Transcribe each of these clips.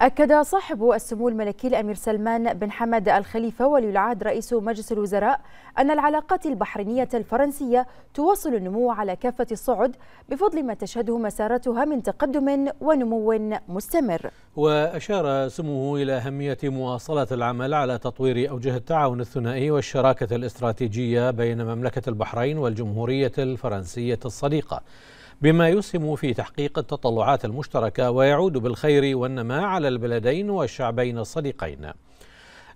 أكد صاحب السمو الملكي الأمير سلمان بن حمد الخليفة ولي العهد رئيس مجلس الوزراء أن العلاقات البحرينية الفرنسية تواصل النمو على كافة الصعد بفضل ما تشهده مسارتها من تقدم ونمو مستمر. وأشار سموه إلى أهمية مواصلة العمل على تطوير أوجه التعاون الثنائي والشراكة الاستراتيجية بين مملكة البحرين والجمهورية الفرنسية الصديقة. بما يسهم في تحقيق التطلعات المشتركه ويعود بالخير والنماء على البلدين والشعبين الصديقين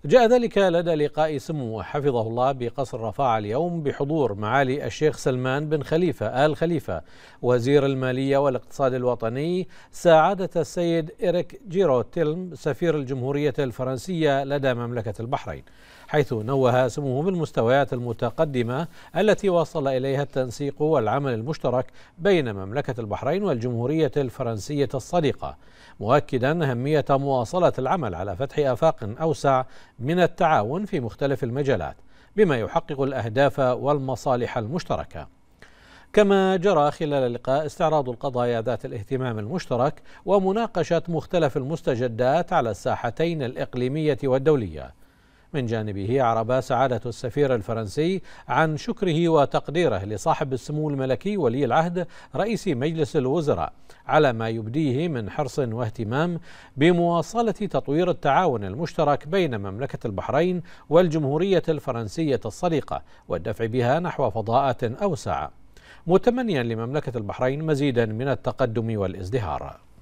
جاء ذلك لدى لقاء سمو حفظه الله بقصر رفاعة اليوم بحضور معالي الشيخ سلمان بن خليفة آل خليفة وزير المالية والاقتصاد الوطني سعادة السيد إريك جيرو تيلم سفير الجمهورية الفرنسية لدى مملكة البحرين حيث نوه سموه بالمستويات المتقدمة التي وصل إليها التنسيق والعمل المشترك بين مملكة البحرين والجمهورية الفرنسية الصديقة مؤكدا أهمية مواصلة العمل على فتح آفاق أوسع من التعاون في مختلف المجالات بما يحقق الأهداف والمصالح المشتركة كما جرى خلال اللقاء استعراض القضايا ذات الاهتمام المشترك ومناقشة مختلف المستجدات على الساحتين الإقليمية والدولية من جانبه عرب سعادة السفير الفرنسي عن شكره وتقديره لصاحب السمو الملكي ولي العهد رئيس مجلس الوزراء على ما يبديه من حرص واهتمام بمواصلة تطوير التعاون المشترك بين مملكة البحرين والجمهورية الفرنسية الصديقة والدفع بها نحو فضاءات أوسع متمنيا لمملكة البحرين مزيدا من التقدم والازدهار